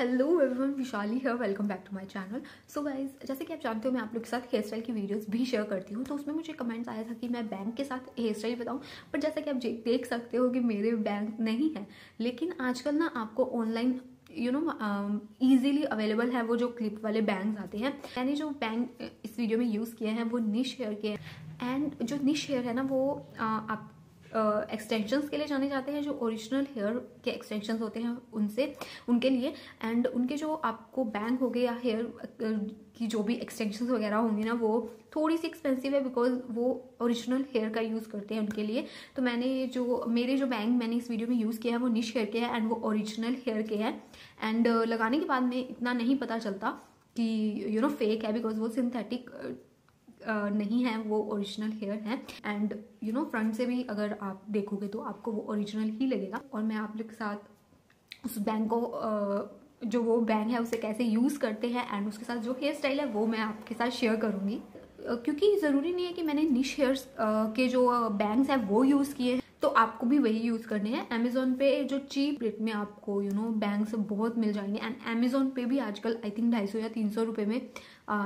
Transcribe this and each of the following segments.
Hello everyone Vishali है welcome back to my channel so guys जैसे कि आप जानते हो मैं आप लोग के साथ हेयर स्टाइल की वीडियोस भी शेयर करती हूँ तो उसमें मुझे कमेंट्स आया था कि मैं बैंक के साथ हेयर स्टाइल बताऊँ पर जैसा कि आप देख सकते हो कि मेरे बैंक नहीं है लेकिन आजकल ना आपको online you know easily available है वो जो क्लिप वाले बैंक आते हैं मैंने जो बैंक इस वीडियो में यूज़ किए हैं वो निश हेयर के हैं एंड जो निश हेयर है ना वो uh, आप एक्सटेंशंस uh, के लिए जाने जाते हैं जो ओरिजिनल हेयर के एक्सटेंशंस होते हैं उनसे उनके लिए एंड उनके जो आपको बैंग हो गए या हेयर की जो भी एक्सटेंशंस वगैरह होंगे ना वो थोड़ी सी एक्सपेंसिव है बिकॉज वो ओरिजिनल हेयर का यूज़ करते हैं उनके लिए तो मैंने जो मेरे जो बैंग मैंने इस वीडियो में यूज़ किया है वो निश हेयर के हैं एंड वो ओरिजिनल हेयर के हैं एंड uh, लगाने के बाद में इतना नहीं पता चलता कि यू नो फेक है बिकॉज वो सिंथेटिक नहीं है वो ओरिजिनल हेयर है एंड यू नो फ्रंट से भी अगर आप देखोगे तो आपको वो ओरिजिनल ही लगेगा और मैं आप लोग के साथ उस बैंक को जो वो बैंग है उसे कैसे यूज़ करते हैं एंड उसके साथ जो हेयर स्टाइल है वो मैं आपके साथ शेयर करूंगी क्योंकि ज़रूरी नहीं है कि मैंने निश हेयर्स के जो बैंग्स हैं वो यूज़ किए हैं तो आपको भी वही यूज़ करने हैं अमेजोन पे जो चीप रेट में आपको यू नो बैंग्स बहुत मिल जाएंगे एंड अमेजोन पे भी आजकल आई थिंक ढाई सौ या तीन सौ रुपये में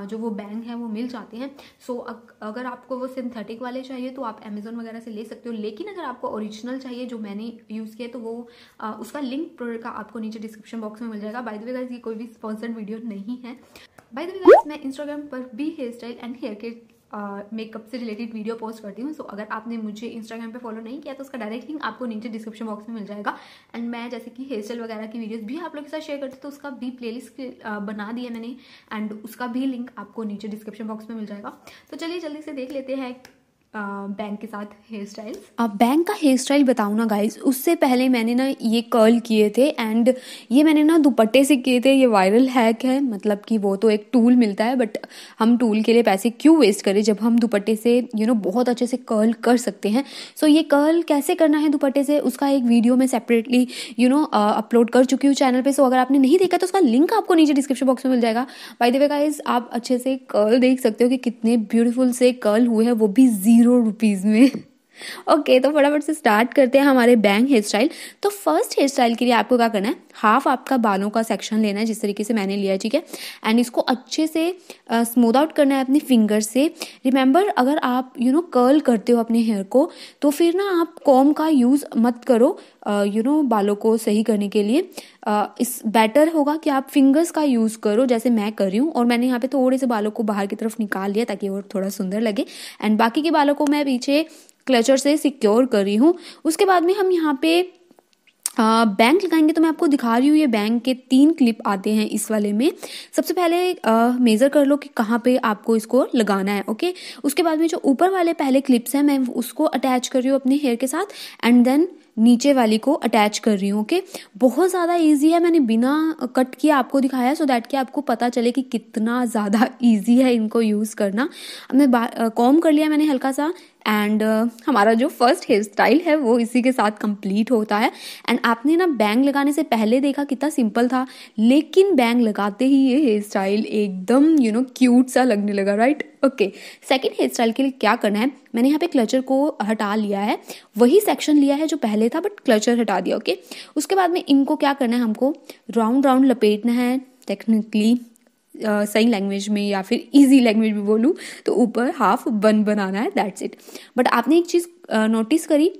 जो वो बैंग है वो मिल जाते हैं सो so, अगर आपको वो सिंथेटिक वाले चाहिए तो आप अमेजोन वगैरह से ले सकते हो लेकिन अगर आपको ओरिजिनल चाहिए जो मैंने यूज़ किया तो वो आ, उसका लिंक प्रोडक्ट का आपको नीचे डिस्क्रिप्शन बॉक्स में मिल जाएगा बाय द वे गाइस ये कोई भी स्पॉन्सर्ड वीडियो नहीं है बाय द वे गाइस मैं इंस्टाग्राम पर भी hair style and hair care makeup से रिलेटेड वीडियो पोस्ट करती हूँ सो so, अगर आपने मुझे इंस्टाग्राम पे फॉलो नहीं किया तो उसका डायरेक्ट लिंक आपको नीचे डिस्क्रिप्शन बॉक्स में मिल जाएगा एंड मैं जैसे कि हेयर स्टाइल वगैरह की वीडियोस भी आप लोग के साथ शेयर करती हूँ तो उसका भी लिस्ट बना दिया मैंने एंड उसका भी लिंक आपको नीचे डिस्क्रिप्शन बॉक्स में मिल जाएगा तो चलिए जल्दी से देख लेते हैं बैंक के साथ हेयर स्टाइल बैंक का हेयर स्टाइल बताऊँ ना गाइज उससे पहले मैंने ना ये कर्ल किए थे एंड ये मैंने ना दुपट्टे से किए थे ये वायरल हैक है मतलब कि वो तो एक टूल मिलता है बट हम टूल के लिए पैसे क्यों वेस्ट करें जब हम दुपट्टे से यू you नो know, बहुत अच्छे से कर्ल कर सकते हैं सो so, ये कर्ल कैसे करना है दुपट्टे से उसका एक वीडियो मैं सेपरेटली यू नो अपलोड कर चुकी हूँ चैनल पर सो so, अगर आपने नहीं देखा तो उसका लिंक आपको नीचे डिस्क्रिप्शन बॉक्स में मिल जाएगा बाई द वे गाइज आप अच्छे से कर्ल देख सकते हो कि कितने ब्यूटीफुल से कर्ल हुए हैं वो भी जीरो ज़ीरो रुपीज़ में ओके तो फटाफट से स्टार्ट करते हैं हमारे बैंग हेयर स्टाइल तो फर्स्ट हेयर स्टाइल के लिए आपको क्या करना है हाफ आपका बालों का सेक्शन लेना है जिस तरीके से मैंने लिया ठीक है एंड इसको अच्छे से स्मूद uh, आउट करना है अपने फिंगर से रिमेंबर अगर आप यू नो कर्ल करते हो अपने हेयर को तो फिर ना आप कॉम का यूज़ मत करो you uh, know you know, बालों को सही करने के लिए uh, इस बेटर होगा कि आप फिंगर्स का यूज़ करो जैसे मैं कर रही हूँ और मैंने यहाँ पे थोड़े से बालों को बाहर की तरफ निकाल लिया ताकि और थोड़ा सुंदर लगे एंड बाकी के बालों को मैं पीछे क्लचर से सिक्योर कर रही हूँ उसके बाद में हम यहाँ पे आ, बैंक लगाएंगे तो मैं आपको दिखा रही हूँ ये बैंक के तीन क्लिप आते हैं इस वाले में सबसे पहले आ, मेज़र कर लो कि कहाँ पे आपको इसको लगाना है ओके उसके बाद में जो ऊपर वाले पहले क्लिप्स हैं मैं उसको अटैच कर रही हूँ अपने हेयर के साथ एंड देन नीचे वाली को अटैच कर रही हूँ ओके बहुत ज़्यादा इजी है मैंने बिना कट किए आपको दिखाया सो दैट कि आपको पता चले कि कितना ज़्यादा इजी है इनको यूज़ करना अब मैं कॉम कर लिया मैंने हल्का सा एंड uh, हमारा जो फर्स्ट हेयर स्टाइल है वो इसी के साथ कंप्लीट होता है एंड आपने ना बैंग लगाने से पहले देखा कितना सिंपल था लेकिन बैंग लगाते ही ये हेयर स्टाइल एकदम यू नो क्यूट सा लगने लगा right okay second hair style के लिए क्या करना है मैंने यहाँ पे क्लचर को हटा लिया है वही सेक्शन लिया है जो पहले था बट क्लचर हटा दिया ओके okay? उसके बाद में इनको क्या करना है हमको राउंड राउंड लपेटना है टेक्निकली सही लैंग्वेज में या फिर इजी लैंग्वेज में बोलूँ तो ऊपर हाफ बन बनाना है दैट्स इट बट आपने एक चीज़ नोटिस करी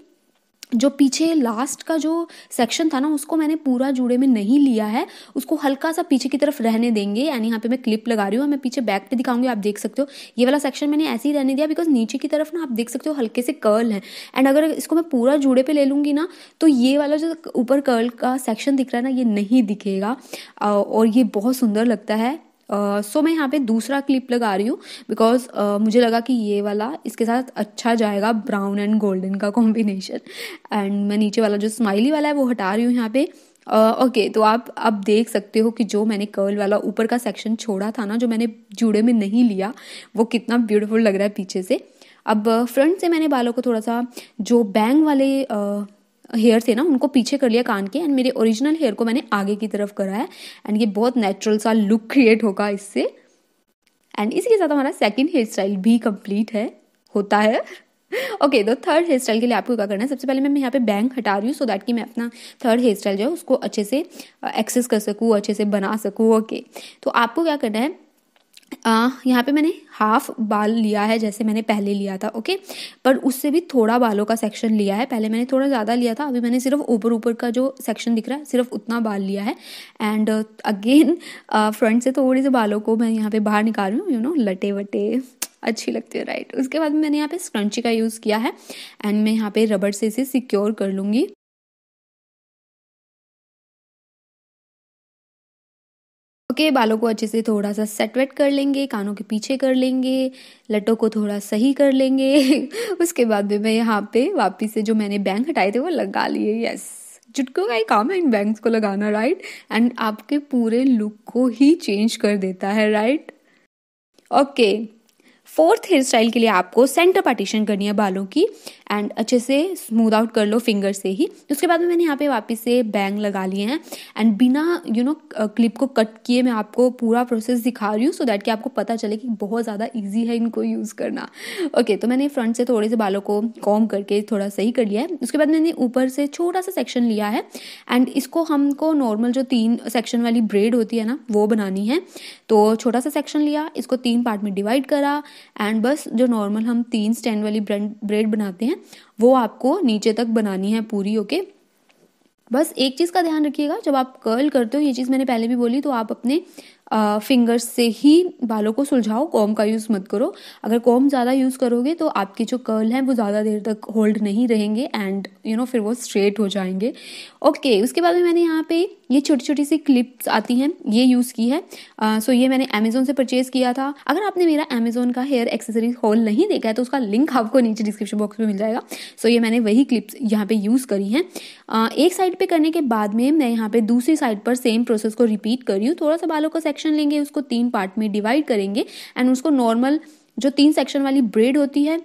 जो पीछे लास्ट का जो सेक्शन था ना उसको मैंने पूरा जुड़े में नहीं लिया है उसको हल्का सा पीछे की तरफ रहने देंगे यानी यहाँ पे मैं क्लिप लगा रही हूँ मैं पीछे बैक पे दिखाऊंगी आप देख सकते हो ये वाला सेक्शन मैंने ऐसे ही रहने दिया बिकॉज नीचे की तरफ ना आप देख सकते हो हल्के से कर्ल है एंड अगर इसको मैं पूरा जुड़े पर ले लूँगी ना तो ये वाला जो ऊपर कर्ल का सेक्शन दिख रहा है ना ये नहीं दिखेगा और ये बहुत सुंदर लगता है सो मैं यहाँ पे दूसरा क्लिप लगा रही हूँ बिकॉज मुझे लगा कि ये वाला इसके साथ अच्छा जाएगा ब्राउन एंड गोल्डन का कॉम्बिनेशन एंड मैं नीचे वाला जो स्माइली वाला है वो हटा रही हूँ यहाँ पे ओके uh, okay, तो आप अब देख सकते हो कि जो मैंने कर्ल वाला ऊपर का सेक्शन छोड़ा था ना जो मैंने जूड़े में नहीं लिया वो कितना ब्यूटीफुल लग रहा है पीछे से अब फ्रंट से मैंने बालों को थोड़ा सा जो बैंग वाले uh, हेयर थे ना उनको पीछे कर लिया कान के एंड मेरे ओरिजिनल हेयर को मैंने आगे की तरफ करा है एंड ये बहुत नेचुरल सा लुक क्रिएट होगा इससे एंड इसी के साथ हमारा सेकेंड हेयर स्टाइल भी कंप्लीट है होता है ओके तो थर्ड हेयर स्टाइल के लिए आपको क्या करना है सबसे पहले मैं यहाँ पे बैंग हटा रही हूँ सो दैट कि मैं अपना थर्ड हेयर स्टाइल जो है उसको अच्छे से एक्सेस uh, कर सकूँ अच्छे से बना सकूँ ओके okay. तो आपको क्या करना है यहाँ पे मैंने हाफ बाल लिया है जैसे मैंने पहले लिया था ओके पर उससे भी थोड़ा बालों का सेक्शन लिया है पहले मैंने थोड़ा ज़्यादा लिया था अभी मैंने सिर्फ ऊपर ऊपर का जो सेक्शन दिख रहा है सिर्फ उतना बाल लिया है एंड अगेन फ्रंट से थोड़े से बालों को मैं यहाँ पे बाहर निकाल रही हूँ यू नो लटे वटे अच्छी लगती है राइट उसके बाद मैंने यहाँ पे स्क्रंची का यूज़ किया है एंड मैं यहाँ पे रबड़ से इसे सिक्योर कर लूँगी ओके okay, बालों को अच्छे से थोड़ा सा सेट वेट कर लेंगे कानों के पीछे कर लेंगे लट्टों को थोड़ा सही कर लेंगे उसके बाद भी मैं यहाँ पे वापस से जो मैंने बैंक हटाए थे वो लगा लिए यस चुटकों का ही काम है इन बैंक्स को लगाना राइट एंड आपके पूरे लुक को ही चेंज कर देता है right okay okay. Fourth hair style के लिए आपको सेंटर पार्टीशन करनी है बालों की एंड अच्छे से स्मूथ आउट कर लो फिंगर से ही उसके बाद में मैंने यहाँ पे वापस से बैंग लगा लिए हैं एंड बिना यू नो क्लिप को कट किए मैं आपको पूरा प्रोसेस दिखा रही हूँ सो दैट कि आपको पता चले कि बहुत ज़्यादा ईजी है इनको यूज़ करना ओके okay, तो मैंने फ्रंट से थोड़े से बालों को कॉम करके थोड़ा सही कर लिया है उसके बाद मैंने ऊपर से छोटा सा सेक्शन लिया है एंड इसको हमको नॉर्मल जो तीन सेक्शन वाली ब्रेड होती है ना वो बनानी है तो छोटा सा सेक्शन लिया इसको तीन पार्ट में डिवाइड करा एंड बस जो नॉर्मल हम तीन स्टैंड वाली ब्रेड बनाते हैं वो आपको नीचे तक बनानी है पूरी ओके okay? बस एक चीज़ का ध्यान रखिएगा जब आप कर्ल करते हो ये चीज़ मैंने पहले भी बोली तो आप अपने फिंगर्स से ही बालों को सुलझाओ कॉम का यूज़ मत करो अगर कॉम ज़्यादा यूज़ करोगे तो आपके जो कर्ल हैं वो ज़्यादा देर तक होल्ड नहीं रहेंगे एंड यू नो फिर वो स्ट्रेट हो जाएंगे ओके okay, उसके बाद में मैंने यहाँ पे ये छोटी छोटी सी क्लिप्स आती हैं ये यूज़ की है सो ये मैंने अमेजोन से परचेज किया था अगर आपने मेरा अमेजोन का हेयर एक्सेसरीज हॉल नहीं देखा है तो उसका लिंक आपको नीचे डिस्क्रिप्शन बॉक्स में मिल जाएगा सो ये मैंने वही क्लिप्स यहाँ पे यूज़ करी हैं एक साइड पर करने के बाद में मैं यहाँ पर दूसरी साइड पर सेम प्रोसेस को रिपीट कर रही हूँ थोड़ा सा बालों का सेक्शन लेंगे उसको तीन पार्ट में डिवाइड करेंगे एंड उसको नॉर्मल जो तीन सेक्शन वाली ब्रेड होती है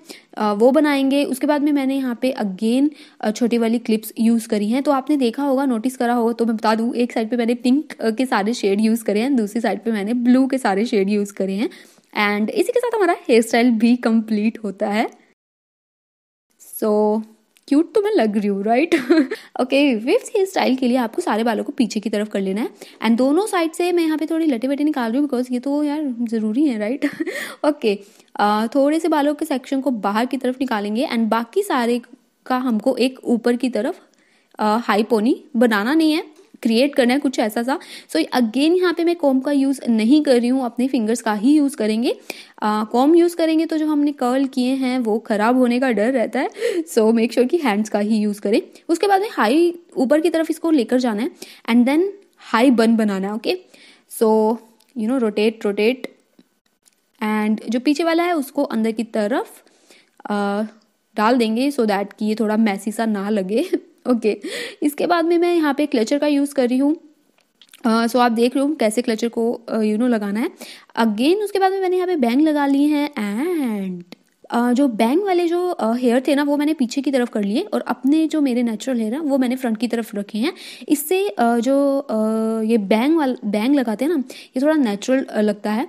वो बनाएंगे उसके बाद में मैंने यहाँ पे अगेन छोटी वाली क्लिप्स यूज़ करी हैं तो आपने देखा होगा नोटिस करा होगा तो मैं बता दूँ एक साइड पे मैंने पिंक के सारे शेड यूज़ करे हैं दूसरी साइड पे मैंने ब्लू के सारे शेड यूज़ करे हैं एंड इसी के साथ हमारा हेयर स्टाइल भी कंप्लीट होता है सो so, क्यूट तो मैं लग रही हूँ right okay fifth hair style के लिए आपको सारे बालों को पीछे की तरफ कर लेना है एंड दोनों साइड से मैं यहाँ पे थोड़ी लटे बटे निकाल रही हूँ बिकॉज ये तो यार ज़रूरी है राइट ओके okay, थोड़े से बालों के सेक्शन को बाहर की तरफ निकालेंगे एंड बाकी सारे का हमको एक ऊपर की तरफ हाई पोनी बनाना नहीं है क्रिएट करना है कुछ ऐसा सा सो so, अगेन यहाँ पे मैं कॉम का यूज़ नहीं कर रही हूँ अपने फिंगर्स का ही यूज़ करेंगे कॉम यूज़ करेंगे तो जो हमने कर्ल किए हैं वो ख़राब होने का डर रहता है सो मेक श्योर कि हैंड्स का ही यूज़ करें उसके बाद में हाई ऊपर की तरफ इसको लेकर जाना है एंड देन हाई बन बनाना है okay so you know rotate rotate and जो पीछे वाला है उसको अंदर की तरफ uh, डाल देंगे सो so दैट कि ये थोड़ा मैसी सा ना लगे ओके इसके बाद में मैं यहाँ पे क्लचर का यूज़ कर रही हूँ सो uh, so आप देख रहे हो कैसे क्लचर को you uh, know you know, लगाना है अगेन उसके बाद में मैंने यहाँ पे बैंग लगा लिए हैं एंड Uh, जो बैंग वाले जो हेयर uh, थे ना वो मैंने पीछे की तरफ कर लिए और अपने जो मेरे नेचुरल हेयर है वो मैंने फ्रंट की तरफ रखे हैं इससे uh, जो ये बैंग वाल बैंग लगाते हैं ना ये थोड़ा नेचुरल लगता है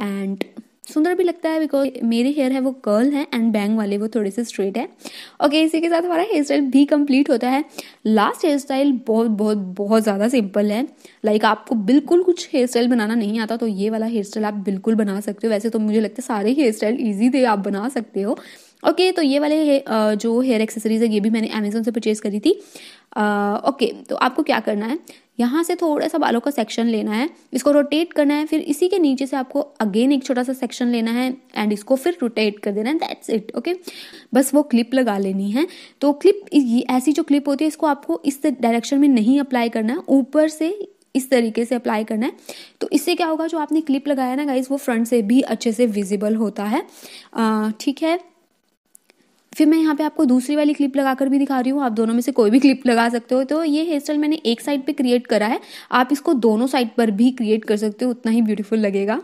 एंड सुंदर भी लगता है बिकॉज मेरे हेयर है वो कर्ल है एंड बैंग वाले वो थोड़े से स्ट्रेट है ओके okay, इसी के साथ हमारा हेयर स्टाइल भी कंप्लीट होता है लास्ट हेयर स्टाइल बहुत बहुत बहुत ज़्यादा सिंपल है लाइक आपको बिल्कुल कुछ हेयर स्टाइल बनाना नहीं आता तो ये वाला हेयर स्टाइल आप बिल्कुल बना सकते हो वैसे तो मुझे लगता है सारे हेयर स्टाइल ईजी थे आप बना सकते हो ओके okay, तो ये वाले हे, जो हेयर एक्सेसरीज है ये भी मैंने अमेजोन से परचेज़ करी थी ओके okay, तो आपको क्या करना है यहाँ से थोड़ा सा बालों का सेक्शन लेना है इसको रोटेट करना है फिर इसी के नीचे से आपको अगेन एक छोटा सा सेक्शन लेना है एंड इसको फिर रोटेट कर देना है दैट्स इट ओके बस वो क्लिप लगा लेनी है तो क्लिप ऐसी जो क्लिप होती है इसको आपको इस डायरेक्शन में नहीं अप्लाई करना है ऊपर से इस तरीके से अप्लाई करना है तो इससे क्या होगा जो आपने क्लिप लगाया ना गाइज वो फ्रंट से भी अच्छे से विजिबल होता है ठीक है फिर मैं यहाँ पे आपको दूसरी वाली क्लिप लगाकर भी दिखा रही हूँ आप दोनों में से कोई भी क्लिप लगा सकते हो तो ये हेयर स्टाइल मैंने एक साइड पे क्रिएट करा है आप इसको दोनों साइड पर भी क्रिएट कर सकते हो उतना ही ब्यूटीफुल लगेगा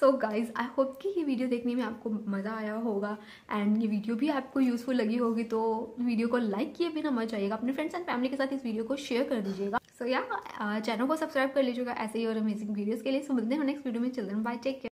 सो गाइज़ आई होप कि ये वीडियो देखने में आपको मज़ा आया होगा एंड ये वीडियो भी आपको यूज़फुल लगी होगी तो वीडियो को लाइक किए बिना मजा आएगा अपने फ्रेंड्स एंड फैमिली के साथ इस वीडियो को शेयर कर दीजिएगा सो या चैनल को सब्सक्राइब कर लीजिएगा ऐसे ही और अमेजिंग वीडियोज़ के लिए सो मिलते हैं नेक्स्ट वीडियो में चिल्ड्रन बाय टेक केयर